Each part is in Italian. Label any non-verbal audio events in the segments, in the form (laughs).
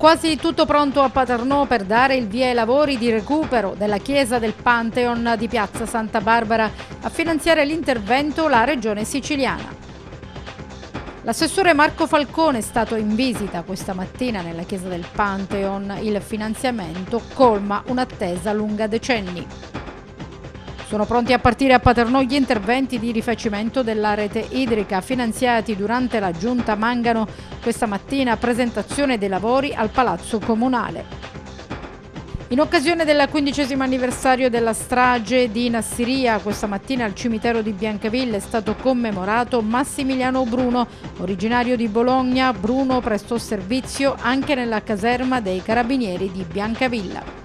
Quasi tutto pronto a Paternò per dare il via ai lavori di recupero della chiesa del Pantheon di Piazza Santa Barbara. A finanziare l'intervento la regione siciliana. L'assessore Marco Falcone è stato in visita questa mattina nella chiesa del Pantheon. Il finanziamento colma un'attesa lunga decenni. Sono pronti a partire a Paternò gli interventi di rifacimento della rete idrica finanziati durante la giunta Mangano. Questa mattina presentazione dei lavori al Palazzo Comunale. In occasione del quindicesimo anniversario della strage di Nassiria, questa mattina al cimitero di Biancaville è stato commemorato Massimiliano Bruno, originario di Bologna. Bruno prestò servizio anche nella caserma dei carabinieri di Biancavilla.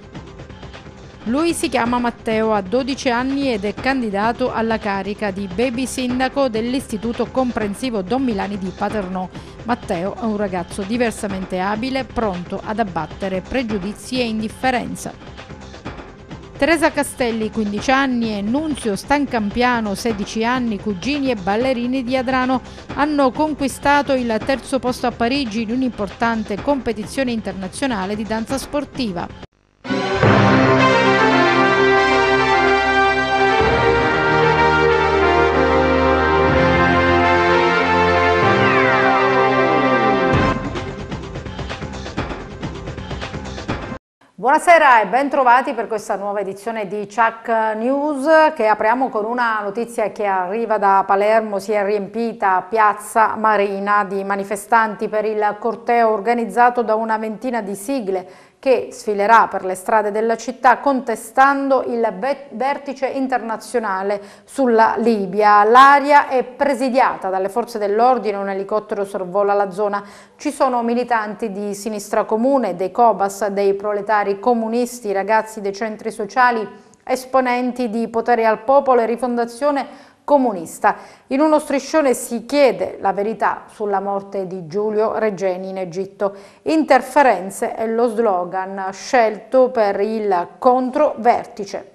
Lui si chiama Matteo, ha 12 anni ed è candidato alla carica di baby sindaco dell'Istituto Comprensivo Don Milani di Paternò. Matteo è un ragazzo diversamente abile, pronto ad abbattere pregiudizi e indifferenza. Teresa Castelli, 15 anni, e Nunzio Stancampiano, 16 anni, cugini e ballerini di Adrano, hanno conquistato il terzo posto a Parigi in un'importante competizione internazionale di danza sportiva. Buonasera e bentrovati per questa nuova edizione di Chuck News che apriamo con una notizia che arriva da Palermo, si è riempita Piazza Marina di manifestanti per il corteo organizzato da una ventina di sigle che sfilerà per le strade della città contestando il vertice internazionale sulla Libia. L'area è presidiata dalle forze dell'ordine, un elicottero sorvola la zona. Ci sono militanti di Sinistra Comune, dei Cobas, dei proletari comunisti, ragazzi dei centri sociali, esponenti di Potere al Popolo e Rifondazione comunista. In uno striscione si chiede la verità sulla morte di Giulio Regeni in Egitto. Interferenze è lo slogan scelto per il controvertice.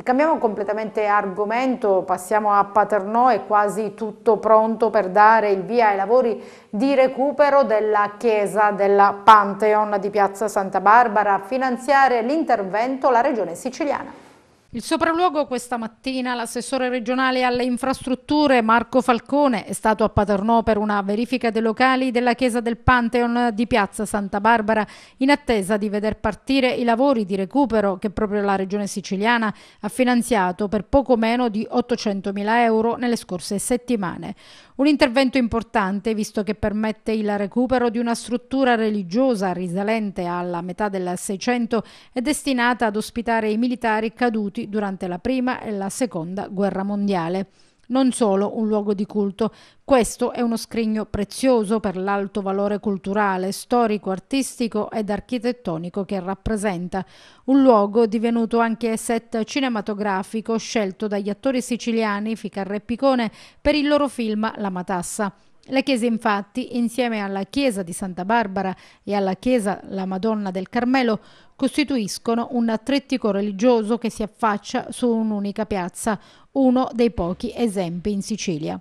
E cambiamo completamente argomento, passiamo a Paternò, è quasi tutto pronto per dare il via ai lavori di recupero della chiesa della Pantheon di Piazza Santa Barbara, a finanziare l'intervento la regione siciliana. Il sopralluogo questa mattina l'assessore regionale alle infrastrutture Marco Falcone è stato a Paternò per una verifica dei locali della chiesa del Pantheon di Piazza Santa Barbara in attesa di veder partire i lavori di recupero che proprio la regione siciliana ha finanziato per poco meno di 800 mila euro nelle scorse settimane. Un intervento importante visto che permette il recupero di una struttura religiosa risalente alla metà del 600 e destinata ad ospitare i militari caduti distrutti durante la prima e la seconda guerra mondiale. Non solo un luogo di culto, questo è uno scrigno prezioso per l'alto valore culturale, storico, artistico ed architettonico che rappresenta. Un luogo divenuto anche set cinematografico scelto dagli attori siciliani Ficarre e Picone per il loro film La Matassa. La chiesa infatti, insieme alla chiesa di Santa Barbara e alla chiesa La Madonna del Carmelo, costituiscono un attrettico religioso che si affaccia su un'unica piazza, uno dei pochi esempi in Sicilia.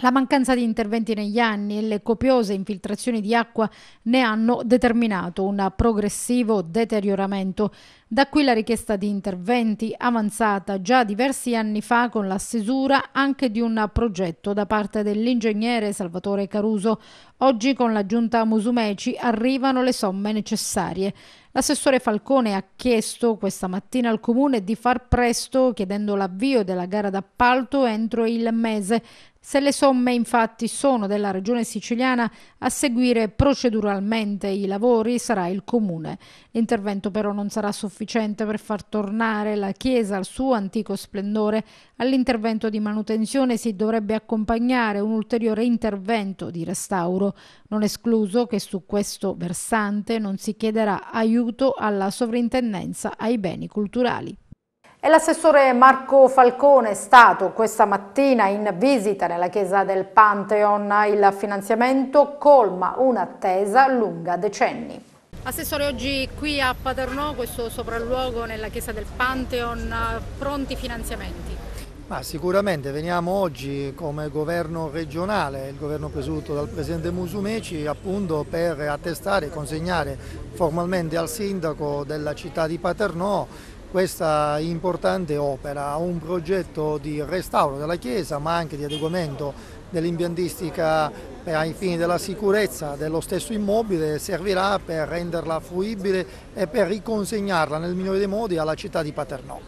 La mancanza di interventi negli anni e le copiose infiltrazioni di acqua ne hanno determinato un progressivo deterioramento. Da qui la richiesta di interventi avanzata già diversi anni fa con la stesura anche di un progetto da parte dell'ingegnere Salvatore Caruso. Oggi con la giunta Musumeci arrivano le somme necessarie. L'assessore Falcone ha chiesto questa mattina al comune di far presto chiedendo l'avvio della gara d'appalto entro il mese. Se le somme infatti sono della regione siciliana, a seguire proceduralmente i lavori sarà il comune. L'intervento però non sarà sufficiente per far tornare la chiesa al suo antico splendore. All'intervento di manutenzione si dovrebbe accompagnare un ulteriore intervento di restauro. Non escluso che su questo versante non si chiederà aiuto aiuto alla sovrintendenza ai beni culturali. E l'assessore Marco Falcone è stato questa mattina in visita nella chiesa del Pantheon. Il finanziamento colma un'attesa lunga decenni. Assessore, oggi qui a Paternò, questo sopralluogo nella chiesa del Pantheon, pronti finanziamenti? Ma sicuramente veniamo oggi come governo regionale, il governo presunto dal Presidente Musumeci, appunto per attestare e consegnare formalmente al sindaco della città di Paternò questa importante opera, un progetto di restauro della chiesa ma anche di adeguamento dell'impiantistica ai fini della sicurezza dello stesso immobile servirà per renderla fruibile e per riconsegnarla nel migliore dei modi alla città di Paternò.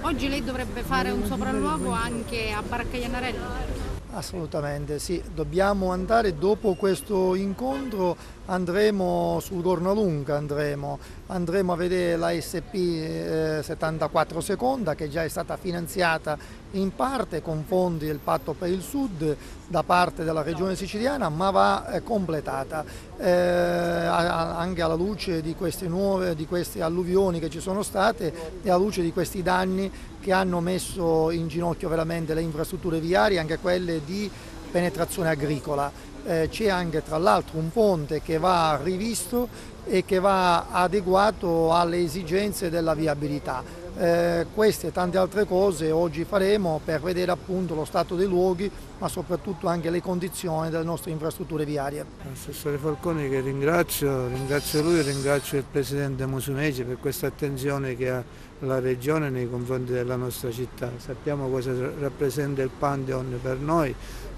Oggi lei dovrebbe fare un sopralluogo anche a Baracca Iannarello? Assolutamente sì, dobbiamo andare dopo questo incontro andremo sul Gornolunga, andremo, andremo a vedere la SP eh, 74 seconda che già è stata finanziata in parte con fondi del patto per il sud da parte della regione siciliana ma va eh, completata eh, anche alla luce di queste, nuove, di queste alluvioni che ci sono state e alla luce di questi danni che hanno messo in ginocchio veramente le infrastrutture viarie anche quelle di penetrazione agricola. Eh, C'è anche tra l'altro un ponte che va rivisto e che va adeguato alle esigenze della viabilità. Eh, queste e tante altre cose oggi faremo per vedere appunto lo stato dei luoghi ma soprattutto anche le condizioni delle nostre infrastrutture viarie. Assessore Falcone che ringrazio, ringrazio lui e ringrazio il Presidente Musumeci per questa attenzione che ha la Regione nei confronti della nostra città. Sappiamo cosa rappresenta il Pantheon per noi,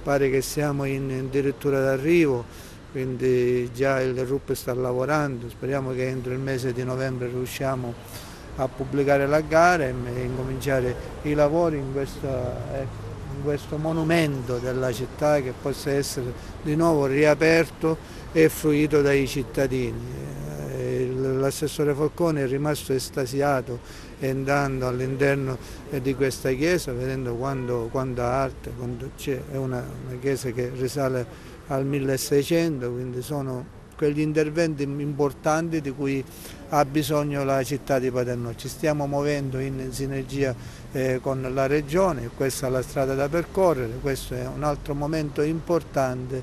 pare che siamo in, addirittura d'arrivo, quindi già il RUP sta lavorando, speriamo che entro il mese di novembre riusciamo a pubblicare la gara e incominciare i lavori in questa eh, questo monumento della città che possa essere di nuovo riaperto e fruito dai cittadini l'assessore Falcone è rimasto estasiato entrando all'interno eh, di questa chiesa, vedendo quanto, quanta arte, quanto è una, una chiesa che risale al 1600, quindi sono quegli interventi importanti di cui ha bisogno la città di Paternò. Ci stiamo muovendo in sinergia eh, con la regione, questa è la strada da percorrere, questo è un altro momento importante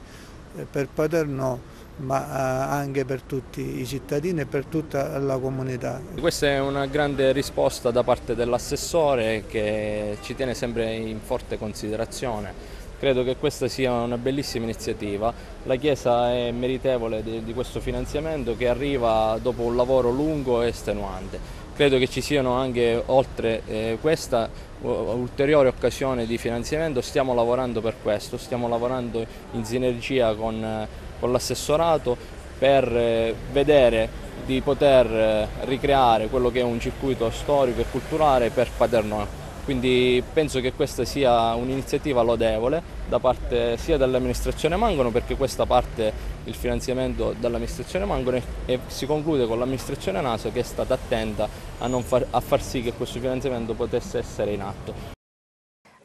eh, per Paternò ma eh, anche per tutti i cittadini e per tutta la comunità. Questa è una grande risposta da parte dell'assessore che ci tiene sempre in forte considerazione. Credo che questa sia una bellissima iniziativa. La Chiesa è meritevole di, di questo finanziamento che arriva dopo un lavoro lungo e estenuante credo che ci siano anche oltre eh, questa ulteriore occasione di finanziamento, stiamo lavorando per questo, stiamo lavorando in sinergia con eh, con l'assessorato per eh, vedere di poter eh, ricreare quello che è un circuito storico e culturale per Paternò. Quindi penso che questa sia un'iniziativa lodevole da parte sia dell'amministrazione Mangono perché questa parte il finanziamento dall'amministrazione Mangono e si conclude con l'amministrazione Naso che è stata attenta a, far, a far sì che questo finanziamento potesse essere in atto.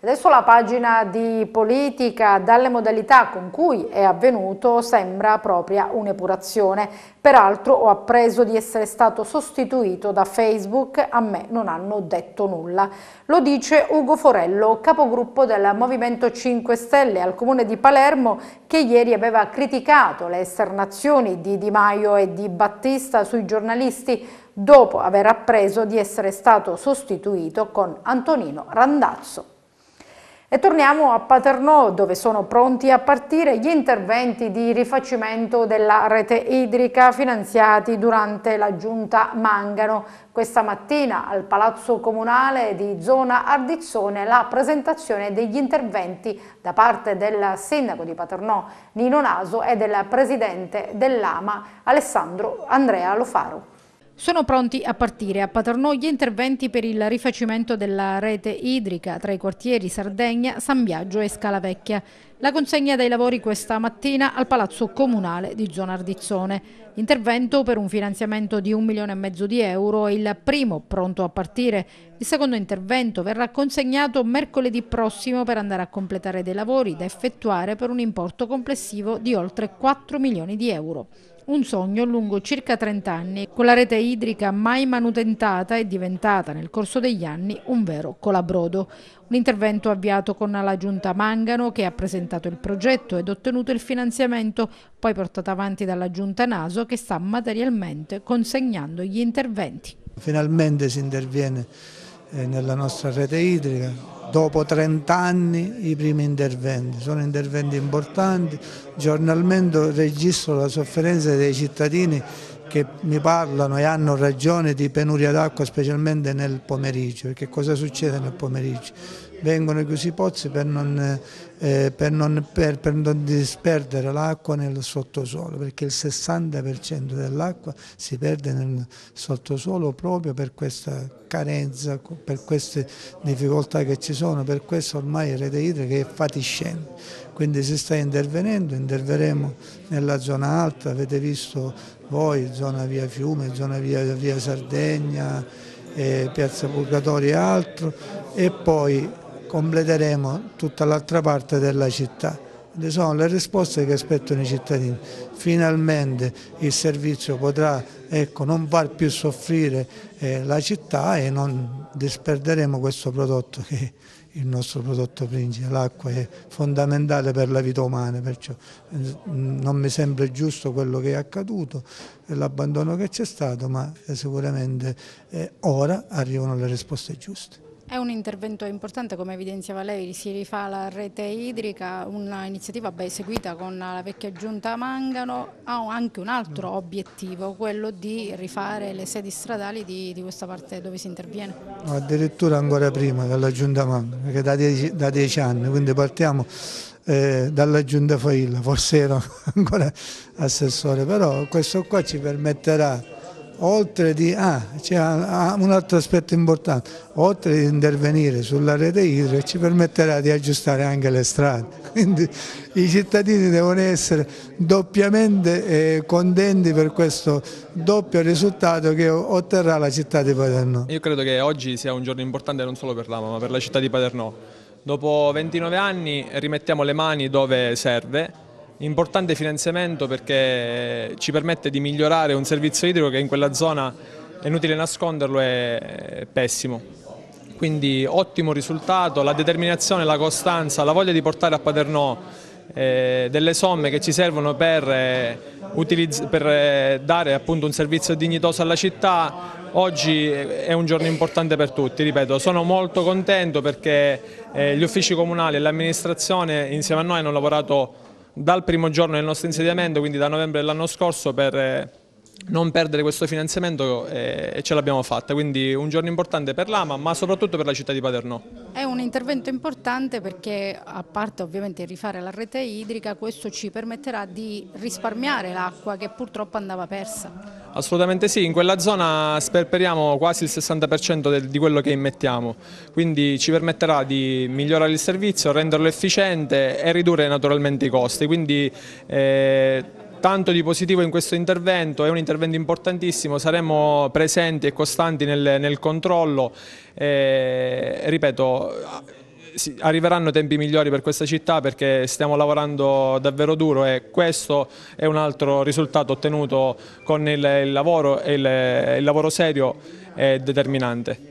Adesso la pagina di politica dalle modalità con cui è avvenuto sembra propria un'epurazione. Peraltro ho appreso di essere stato sostituito da Facebook, a me non hanno detto nulla. Lo dice Ugo Forello, capogruppo del Movimento 5 Stelle al Comune di Palermo, che ieri aveva criticato le esternazioni di Di Maio e di Battista sui giornalisti dopo aver appreso di essere stato sostituito con Antonino Randazzo. E torniamo a Paternò, dove sono pronti a partire gli interventi di rifacimento della rete idrica finanziati durante la giunta Mangano. Questa mattina al Palazzo Comunale di Zona Ardizzone la presentazione degli interventi da parte del Sindaco di Paternò Nino Naso e del Presidente dell'AMA Alessandro Andrea Lofaro. Sono pronti a partire a Paternò gli interventi per il rifacimento della rete idrica tra i quartieri Sardegna, San Biagio e Scalavecchia. La consegna dei lavori questa mattina al Palazzo Comunale di Zona Ardizzone. Intervento per un finanziamento di un milione e mezzo di euro è il primo pronto a partire. Il secondo intervento verrà consegnato mercoledì prossimo per andare a completare dei lavori da effettuare per un importo complessivo di oltre 4 milioni di euro. Un sogno lungo circa 30 anni, con la rete idrica mai manutentata e diventata nel corso degli anni un vero colabrodo. Un intervento avviato con la Giunta Mangano che ha presentato il progetto ed ottenuto il finanziamento, poi portato avanti dalla Giunta Naso che sta materialmente consegnando gli interventi. Finalmente si interviene eh, nella nostra rete idrica, dopo 30 anni i primi interventi, sono interventi importanti, giornalmente registro la sofferenza dei cittadini che mi parlano e hanno ragione di penuria d'acqua specialmente nel pomeriggio, perché cosa succede nel pomeriggio? vengono chiusi i pozzi per non, eh, per non, per, per non disperdere l'acqua nel sottosuolo, perché il 60% dell'acqua si perde nel sottosuolo proprio per questa carenza, per queste difficoltà che ci sono, per questo ormai rete idrica è fatiscente. Quindi si sta intervenendo, interveremo nella zona alta, avete visto voi, zona via Fiume, zona via, via Sardegna, eh, Piazza Purgatorio e altro, e poi completeremo tutta l'altra parte della città. Sono le risposte che aspettano i cittadini. Finalmente il servizio potrà ecco, non far più soffrire eh, la città e non disperderemo questo prodotto che è il nostro prodotto principe. L'acqua è fondamentale per la vita umana, perciò mm, non mi sembra giusto quello che è accaduto, l'abbandono che c'è stato, ma eh, sicuramente eh, ora arrivano le risposte giuste. È un intervento importante, come evidenziava lei, si rifà la rete idrica, un'iniziativa ben seguita con la vecchia giunta Mangano, ha anche un altro obiettivo, quello di rifare le sedi stradali di, di questa parte dove si interviene. No, addirittura ancora prima dalla giunta Mangano, che è da, da dieci anni, quindi partiamo eh, dalla giunta Failla, forse ero (laughs) ancora assessore, però questo qua ci permetterà oltre di, ah, cioè, un altro aspetto importante, oltre di intervenire sulla rete idrica ci permetterà di aggiustare anche le strade, (laughs) quindi i cittadini devono essere doppiamente eh, contenti per questo doppio risultato che otterrà la città di Paternò. Io credo che oggi sia un giorno importante non solo per l'AMA ma per la città di Paternò. Dopo 29 anni rimettiamo le mani dove serve Importante finanziamento perché ci permette di migliorare un servizio idrico che in quella zona, è inutile nasconderlo, è pessimo. Quindi ottimo risultato, la determinazione, la costanza, la voglia di portare a Paternò eh, delle somme che ci servono per, eh, per eh, dare appunto, un servizio dignitoso alla città. Oggi è un giorno importante per tutti, ripeto, sono molto contento perché eh, gli uffici comunali e l'amministrazione insieme a noi hanno lavorato molto dal primo giorno del nostro insediamento, quindi da novembre dell'anno scorso, per eh, non perdere questo finanziamento eh, e ce l'abbiamo fatta, quindi un giorno importante per l'AMA ma soprattutto per la città di Paternò. È un intervento importante perché a parte ovviamente rifare la rete idrica questo ci permetterà di risparmiare l'acqua che purtroppo andava persa. Assolutamente sì, in quella zona sperperiamo quasi il 60% di quello che immettiamo, quindi ci permetterà di migliorare il servizio, renderlo efficiente e ridurre naturalmente i costi, quindi eh, tanto di positivo in questo intervento, è un intervento importantissimo, saremo presenti e costanti nel, nel controllo, e, eh, ripeto arriveranno tempi migliori per questa città perché stiamo lavorando davvero duro e questo è un altro risultato ottenuto con il, lavoro e il, il lavoro serio e determinante.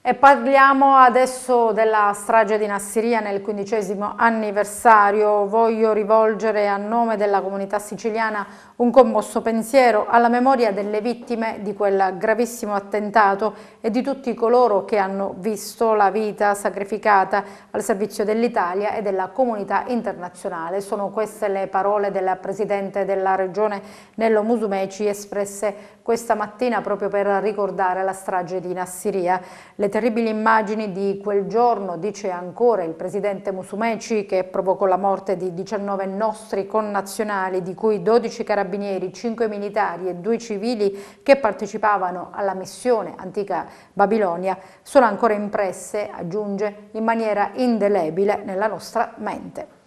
E parliamo adesso della strage di Nassiria nel quindicesimo anniversario. Voglio rivolgere a nome della comunità siciliana un commosso pensiero alla memoria delle vittime di quel gravissimo attentato e di tutti coloro che hanno visto la vita sacrificata al servizio dell'Italia e della comunità internazionale. Sono queste le parole della Presidente della Regione Nello Musumeci espresse questa mattina proprio per ricordare la strage di Nassiria. Le le terribili immagini di quel giorno, dice ancora il presidente Musumeci, che provocò la morte di 19 nostri connazionali, di cui 12 carabinieri, 5 militari e 2 civili che partecipavano alla missione antica Babilonia, sono ancora impresse, aggiunge, in maniera indelebile nella nostra mente.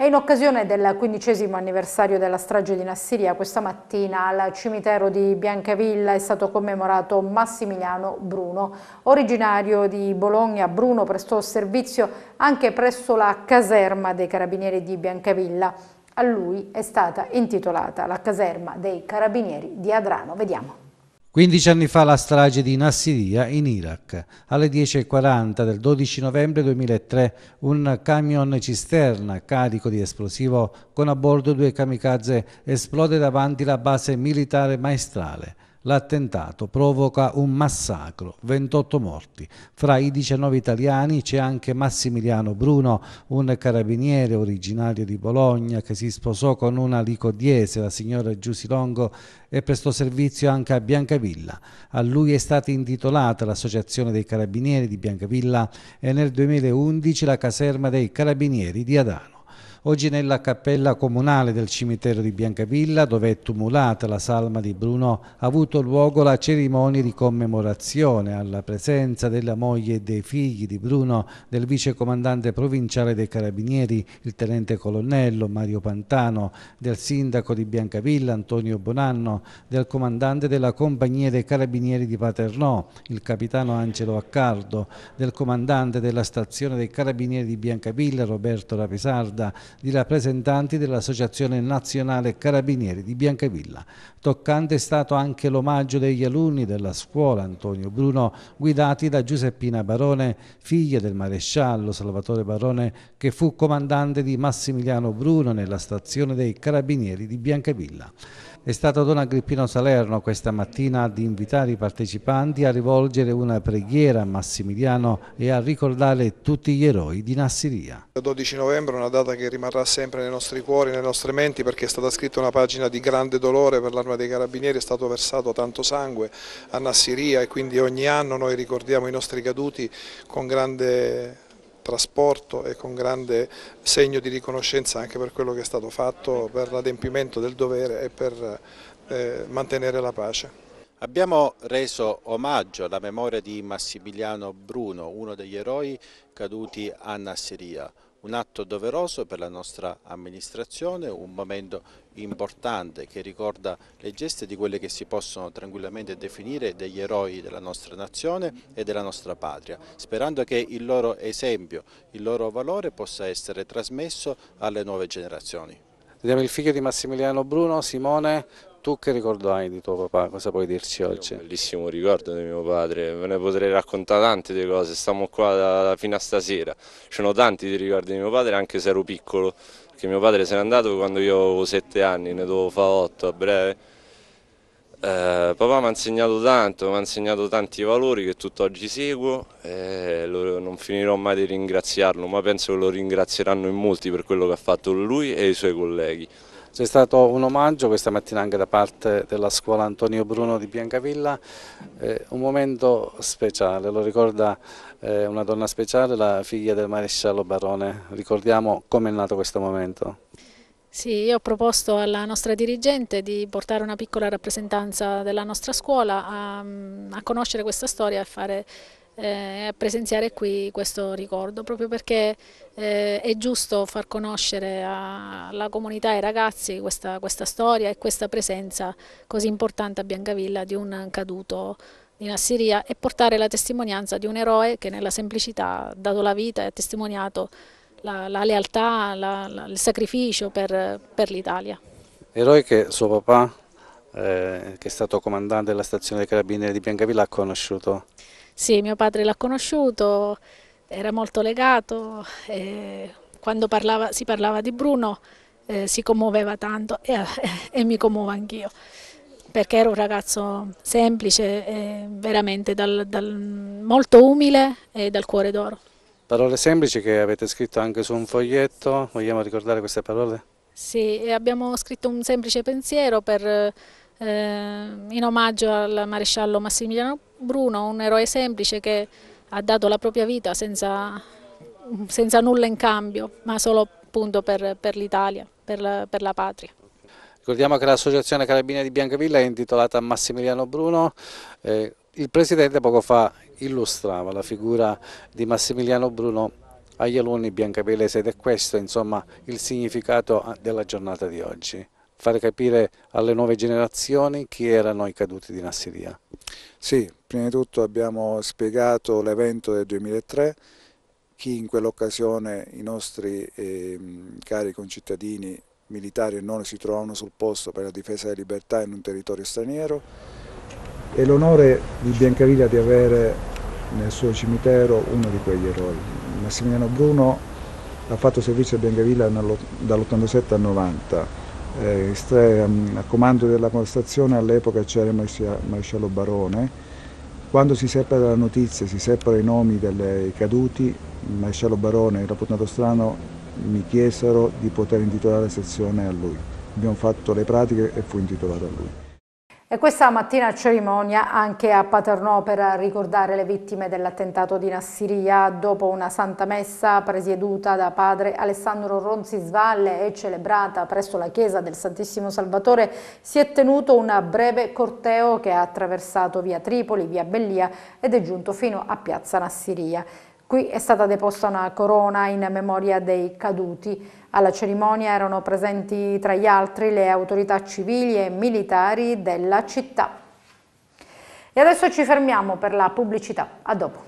E in occasione del quindicesimo anniversario della strage di Nassiria, questa mattina al cimitero di Biancavilla è stato commemorato Massimiliano Bruno. Originario di Bologna, Bruno prestò servizio anche presso la caserma dei carabinieri di Biancavilla. A lui è stata intitolata la caserma dei carabinieri di Adrano. Vediamo. 15 anni fa la strage di Nassiria in Iraq. Alle 10.40 del 12 novembre 2003 un camion cisterna carico di esplosivo con a bordo due kamikaze esplode davanti la base militare maestrale. L'attentato provoca un massacro, 28 morti. Fra i 19 italiani c'è anche Massimiliano Bruno, un carabiniere originario di Bologna che si sposò con una licodiese, la signora Giusilongo, e prestò servizio anche a Biancavilla. A lui è stata intitolata l'Associazione dei Carabinieri di Biancavilla e nel 2011 la caserma dei Carabinieri di Adano. Oggi nella cappella comunale del cimitero di Biancavilla, dove è tumulata la salma di Bruno, ha avuto luogo la cerimonia di commemorazione alla presenza della moglie e dei figli di Bruno, del vicecomandante provinciale dei Carabinieri, il tenente colonnello Mario Pantano, del sindaco di Biancavilla Antonio Bonanno, del comandante della compagnia dei Carabinieri di Paternò, il capitano Angelo Accardo, del comandante della stazione dei Carabinieri di Biancavilla Roberto Rapisarda, di rappresentanti dell'Associazione Nazionale Carabinieri di Biancavilla. Toccante è stato anche l'omaggio degli alunni della scuola Antonio Bruno, guidati da Giuseppina Barone, figlia del maresciallo Salvatore Barone, che fu comandante di Massimiliano Bruno nella stazione dei Carabinieri di Biancavilla. È stato Don Agrippino Salerno questa mattina ad invitare i partecipanti a rivolgere una preghiera a Massimiliano e a ricordare tutti gli eroi di Nassiria. Il 12 novembre è una data che rimarrà sempre nei nostri cuori, nelle nostre menti perché è stata scritta una pagina di grande dolore per l'arma dei carabinieri, è stato versato tanto sangue a Nassiria e quindi ogni anno noi ricordiamo i nostri caduti con grande trasporto e con grande segno di riconoscenza anche per quello che è stato fatto, per l'adempimento del dovere e per eh, mantenere la pace. Abbiamo reso omaggio alla memoria di Massimiliano Bruno, uno degli eroi caduti a Nasseria, un atto doveroso per la nostra amministrazione, un momento importante che ricorda le geste di quelle che si possono tranquillamente definire degli eroi della nostra nazione e della nostra patria, sperando che il loro esempio, il loro valore possa essere trasmesso alle nuove generazioni. Vediamo il figlio di Massimiliano Bruno, Simone, tu che ricordo hai di tuo papà? Cosa puoi dirci oggi? Un bellissimo ricordo di mio padre, ve ne potrei raccontare tante di cose, stiamo qua da, da, fino a stasera. ci sono tanti di ricordi di mio padre anche se ero piccolo, perché mio padre se n'è andato quando io avevo sette anni, ne dovevo fare otto a breve. Eh, papà mi ha insegnato tanto, mi ha insegnato tanti valori che tutt'oggi seguo e lo, non finirò mai di ringraziarlo, ma penso che lo ringrazieranno in molti per quello che ha fatto lui e i suoi colleghi. C'è stato un omaggio questa mattina anche da parte della scuola Antonio Bruno di Biancavilla, eh, un momento speciale, lo ricorda eh, una donna speciale, la figlia del maresciallo Barone. Ricordiamo com'è nato questo momento. Sì, io ho proposto alla nostra dirigente di portare una piccola rappresentanza della nostra scuola a, a conoscere questa storia e fare eh, presenziare qui questo ricordo, proprio perché eh, è giusto far conoscere alla comunità e ai ragazzi questa, questa storia e questa presenza così importante a Biancavilla di un caduto in Assiria e portare la testimonianza di un eroe che nella semplicità ha dato la vita e ha testimoniato la, la lealtà, la, la, il sacrificio per, per l'Italia. Eroe che suo papà, eh, che è stato comandante della stazione dei carabinieri di Biancavilla, ha conosciuto sì, mio padre l'ha conosciuto, era molto legato, quando parlava, si parlava di Bruno eh, si commuoveva tanto e, (laughs) e mi commuovo anch'io, perché era un ragazzo semplice, eh, veramente dal, dal, molto umile e dal cuore d'oro. Parole semplici che avete scritto anche su un foglietto, vogliamo ricordare queste parole? Sì, abbiamo scritto un semplice pensiero per, eh, in omaggio al maresciallo Massimiliano Bruno, un eroe semplice che ha dato la propria vita senza, senza nulla in cambio, ma solo appunto per, per l'Italia, per la, per la patria. Ricordiamo che l'associazione Carabinieri di Biancavilla è intitolata Massimiliano Bruno, eh, il Presidente poco fa illustrava la figura di Massimiliano Bruno agli alunni biancavellesi ed è questo insomma, il significato della giornata di oggi fare capire alle nuove generazioni chi erano i caduti di Nassiria. Sì, prima di tutto abbiamo spiegato l'evento del 2003, chi in quell'occasione i nostri eh, cari concittadini militari e non si trovavano sul posto per la difesa della libertà in un territorio straniero. e l'onore di Biancaviglia di avere nel suo cimitero uno di quegli eroi. Massimiliano Bruno ha fatto servizio a Biancavilla dall'87 al 90 eh, ehm, a comando della postazione all'epoca c'era il maresciallo Barone. Quando si separa la notizia, si seppero i nomi dei caduti, il maresciallo Barone e il rapportato strano mi chiesero di poter intitolare la sezione a lui. Abbiamo fatto le pratiche e fu intitolato a lui. E questa mattina cerimonia anche a Paternò per ricordare le vittime dell'attentato di Nassiria dopo una santa messa presieduta da padre Alessandro Ronzisvalle e celebrata presso la chiesa del Santissimo Salvatore si è tenuto un breve corteo che ha attraversato via Tripoli, via Bellia ed è giunto fino a piazza Nassiria. Qui è stata deposta una corona in memoria dei caduti. Alla cerimonia erano presenti tra gli altri le autorità civili e militari della città. E adesso ci fermiamo per la pubblicità. A dopo.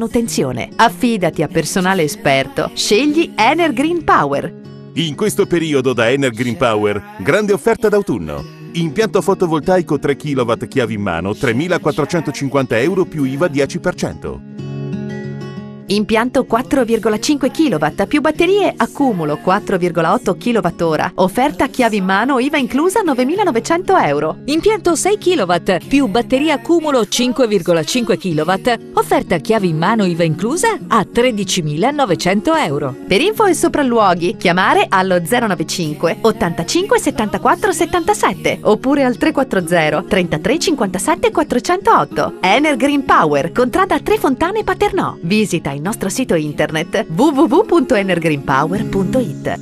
manutenzione. Affidati a personale esperto. Scegli Ener Green Power. In questo periodo da Ener Green Power, grande offerta d'autunno. Impianto fotovoltaico 3 kW chiavi in mano, 3.450 euro più IVA 10%. Impianto 4,5 kW più batterie accumulo 4,8 kWh. Offerta chiave in mano, IVA inclusa 9.900 euro. Impianto 6 kW più batterie accumulo 5,5 kW. Offerta chiave in mano, IVA inclusa a 13.900 euro. Per info e sopralluoghi chiamare allo 095 85 74 77 oppure al 340 33 57 408. Ener Green Power, contrada Tre Fontane Paternò. Visita in il nostro sito internet www.energreenpower.it.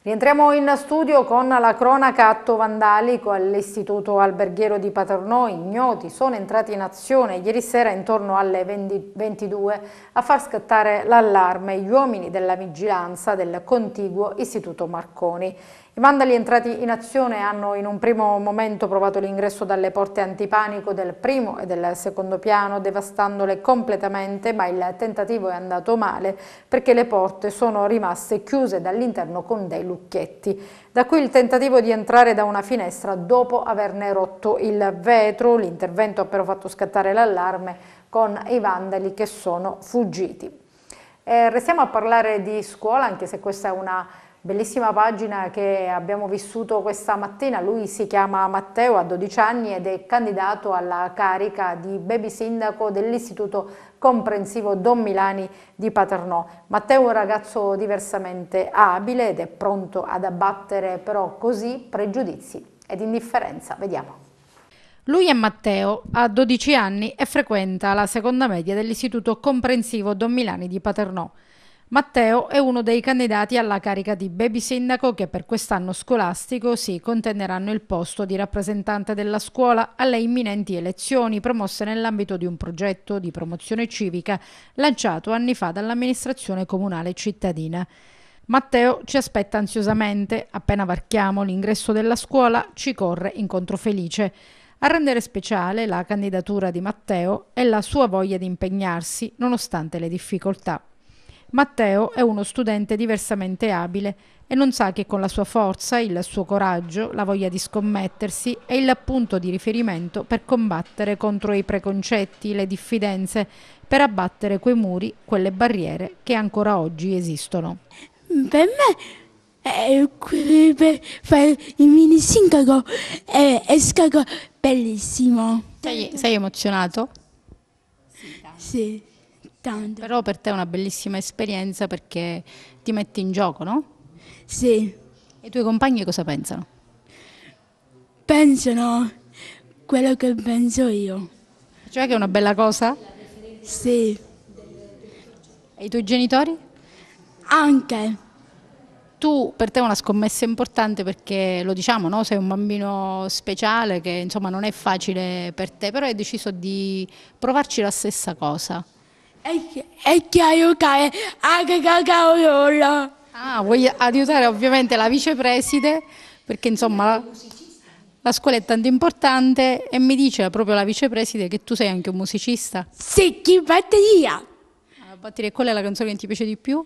Rientriamo in studio con la cronaca atto vandalico all'istituto alberghiero di Paternò. Ignoti sono entrati in azione ieri sera intorno alle 20, 22 a far scattare l'allarme gli uomini della vigilanza del contiguo istituto Marconi. I vandali entrati in azione hanno in un primo momento provato l'ingresso dalle porte antipanico del primo e del secondo piano, devastandole completamente, ma il tentativo è andato male perché le porte sono rimaste chiuse dall'interno con dei lucchetti. Da qui il tentativo di entrare da una finestra dopo averne rotto il vetro, l'intervento ha però fatto scattare l'allarme con i vandali che sono fuggiti. Eh, restiamo a parlare di scuola, anche se questa è una bellissima pagina che abbiamo vissuto questa mattina. Lui si chiama Matteo, ha 12 anni ed è candidato alla carica di baby sindaco dell'Istituto Comprensivo Don Milani di Paternò. Matteo è un ragazzo diversamente abile ed è pronto ad abbattere però così pregiudizi ed indifferenza. Vediamo. Lui è Matteo, ha 12 anni e frequenta la seconda media dell'Istituto Comprensivo Don Milani di Paternò. Matteo è uno dei candidati alla carica di baby sindaco che per quest'anno scolastico si contenderanno il posto di rappresentante della scuola alle imminenti elezioni promosse nell'ambito di un progetto di promozione civica lanciato anni fa dall'amministrazione comunale cittadina. Matteo ci aspetta ansiosamente, appena varchiamo l'ingresso della scuola ci corre incontro felice. A rendere speciale la candidatura di Matteo è la sua voglia di impegnarsi nonostante le difficoltà. Matteo è uno studente diversamente abile e non sa che con la sua forza, il suo coraggio, la voglia di scommettersi è il punto di riferimento per combattere contro i preconcetti, le diffidenze, per abbattere quei muri, quelle barriere che ancora oggi esistono. Per me è qui per fare il mini sindaco è, è bellissimo. Sei, sei emozionato? Sì. sì importante. Però per te è una bellissima esperienza perché ti metti in gioco, no? Sì. E i tuoi compagni cosa pensano? Pensano quello che penso io. Cioè che è una bella cosa? Sì. E i tuoi genitori? Anche tu per te è una scommessa importante perché lo diciamo, no? sei un bambino speciale che insomma non è facile per te, però hai deciso di provarci la stessa cosa e Ecchiaio eh. ah, cae, agagacaola. Ah, vuoi aiutare ovviamente la vicepreside, perché insomma la, la scuola è tanto importante e mi dice proprio la vicepreside che tu sei anche un musicista. Sì, chi batteria. La ah, batteria, qual è la canzone che ti piace di più?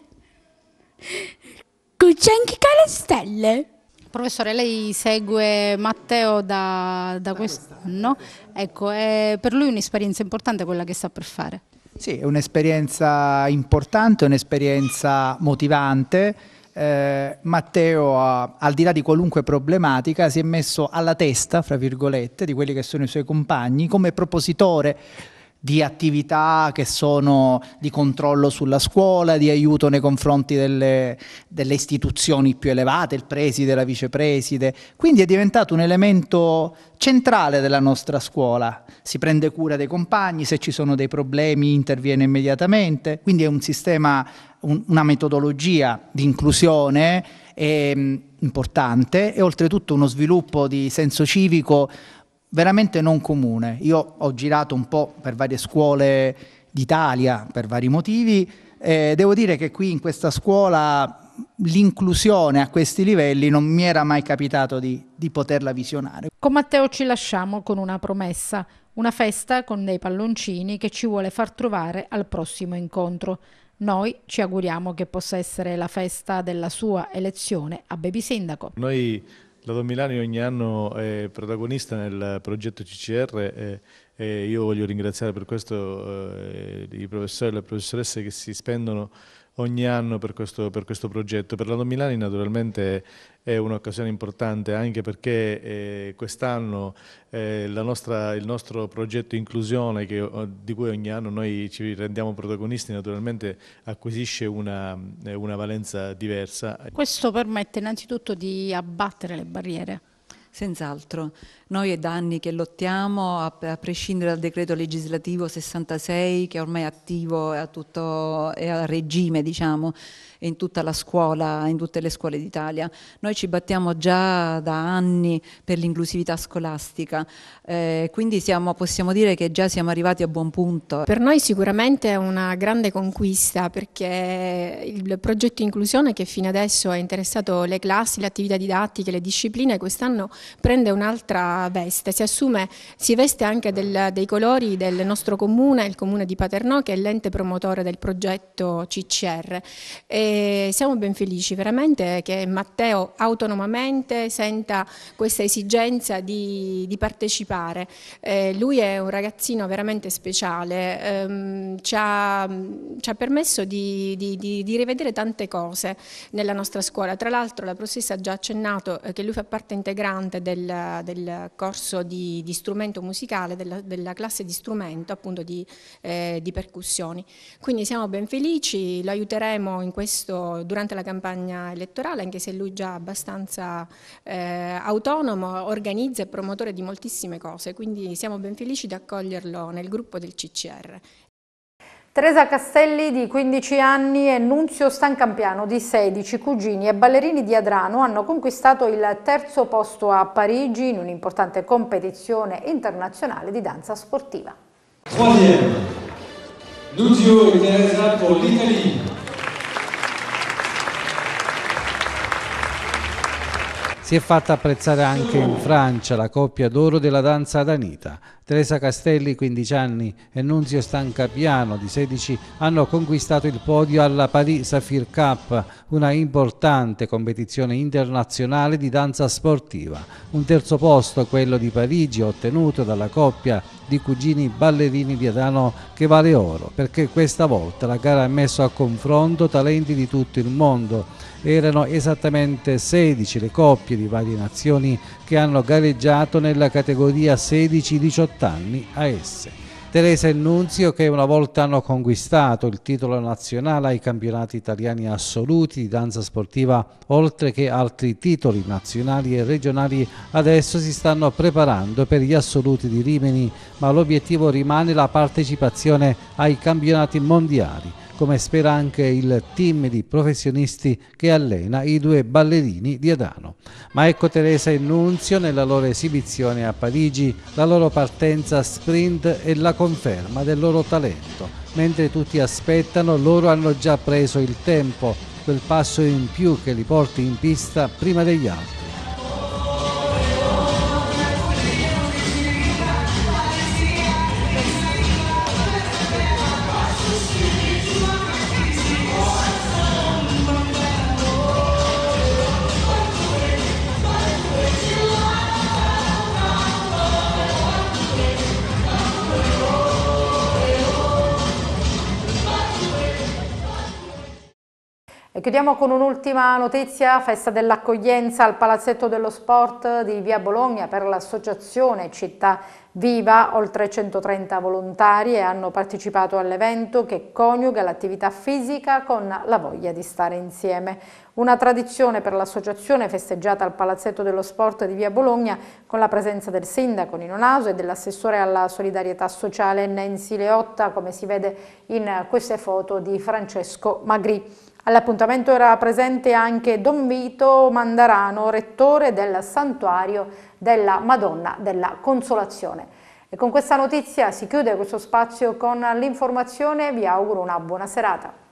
anche Cale stelle. Professore, lei segue Matteo da, da quest'anno, ecco, è per lui un'esperienza importante quella che sta per fare. Sì, è un'esperienza importante, un'esperienza motivante. Eh, Matteo, ha, al di là di qualunque problematica, si è messo alla testa, fra virgolette, di quelli che sono i suoi compagni come propositore di attività che sono di controllo sulla scuola, di aiuto nei confronti delle, delle istituzioni più elevate, il preside, la vicepreside. Quindi è diventato un elemento centrale della nostra scuola. Si prende cura dei compagni, se ci sono dei problemi interviene immediatamente. Quindi è un sistema, un, una metodologia di inclusione e, ehm, importante e oltretutto uno sviluppo di senso civico veramente non comune. Io ho girato un po' per varie scuole d'Italia per vari motivi e devo dire che qui in questa scuola l'inclusione a questi livelli non mi era mai capitato di, di, poterla visionare. Con Matteo ci lasciamo con una promessa, una festa con dei palloncini che ci vuole far trovare al prossimo incontro. Noi ci auguriamo che possa essere la festa della sua elezione a Baby Sindaco. Noi la Don Milani ogni anno è protagonista nel progetto CCR e io voglio ringraziare per questo eh, i professori e le professoresse che si spendono ogni anno per questo, per questo progetto. Per la Don Milani naturalmente è un'occasione importante anche perché eh, quest'anno eh, il nostro progetto inclusione che, eh, di cui ogni anno noi ci rendiamo protagonisti naturalmente acquisisce una, eh, una valenza diversa. Questo permette innanzitutto di abbattere le barriere. Senz'altro, noi è da anni che lottiamo, a, a prescindere dal decreto legislativo 66 che ormai è attivo e a, tutto, è a regime diciamo, in tutta la scuola, in tutte le scuole d'Italia. Noi ci battiamo già da anni per l'inclusività scolastica, eh, quindi siamo, possiamo dire che già siamo arrivati a buon punto. Per noi sicuramente è una grande conquista perché il progetto inclusione che fino adesso ha interessato le classi, le attività didattiche, le discipline, quest'anno prende un'altra veste, si, assume, si veste anche del, dei colori del nostro comune, il comune di Paternò che è l'ente promotore del progetto CCR e siamo ben felici veramente che Matteo autonomamente senta questa esigenza di, di partecipare. Eh, lui è un ragazzino veramente speciale, ehm, ci, ha, ci, ha, permesso di, di, di rivedere tante cose nella nostra scuola, tra l'altro la professoressa ha già accennato eh, che lui fa parte integrante del, del, corso di, di strumento musicale, della, della, classe di strumento appunto di, eh, di, percussioni. Quindi siamo ben felici, lo aiuteremo in questo, durante la campagna elettorale, anche se lui già abbastanza eh, autonomo, organizza e promotore di moltissime cose, quindi siamo ben felici di accoglierlo nel gruppo del CCR Teresa Castelli di 15 anni e Nunzio Stancampiano di 16, cugini e ballerini di Adrano hanno conquistato il terzo posto a Parigi in un'importante competizione internazionale di danza sportiva. Troisième, Nunzio e Teresa per l'Italia. Si è fatta apprezzare anche in Francia la coppia d'oro della danza ad Anita. Teresa Castelli, 15 anni, e Nunzio Stancapiano, di 16, hanno conquistato il podio alla Paris Saphir Cup, una importante competizione internazionale di danza sportiva. Un terzo posto, quello di Parigi, ottenuto dalla coppia di cugini ballerini di Adano che vale oro, perché questa volta la gara ha messo a confronto talenti di tutto il mondo erano esattamente 16 le coppie di varie nazioni che hanno gareggiato nella categoria 16-18 anni AS. Teresa e Nunzio che una volta hanno conquistato il titolo nazionale ai campionati italiani assoluti di danza sportiva, oltre che altri titoli nazionali e regionali, adesso si stanno preparando per gli assoluti di Rimini, ma l'obiettivo rimane la partecipazione ai campionati mondiali come spera anche il team di professionisti che allena i due ballerini di Adano. Ma ecco Teresa e Nunzio nella loro esibizione a Parigi, la loro partenza sprint e la conferma del loro talento. Mentre tutti aspettano, loro hanno già preso il tempo, quel passo in più che li porti in pista prima degli altri. chiudiamo con un'ultima notizia, festa dell'accoglienza al Palazzetto dello Sport di Via Bologna per l'associazione Città Viva, oltre 130 volontarie hanno partecipato all'evento che coniuga l'attività fisica con la voglia di stare insieme. Una tradizione per l'associazione festeggiata al Palazzetto dello Sport di Via Bologna con la presenza del sindaco Nino Naso e dell'assessore alla solidarietà sociale Nancy Leotta, come si vede in queste foto di Francesco Magri. All'appuntamento era presente anche Don Vito Mandarano, rettore del Santuario della Madonna della Consolazione. E con questa notizia si chiude questo spazio con l'informazione, vi auguro una buona serata.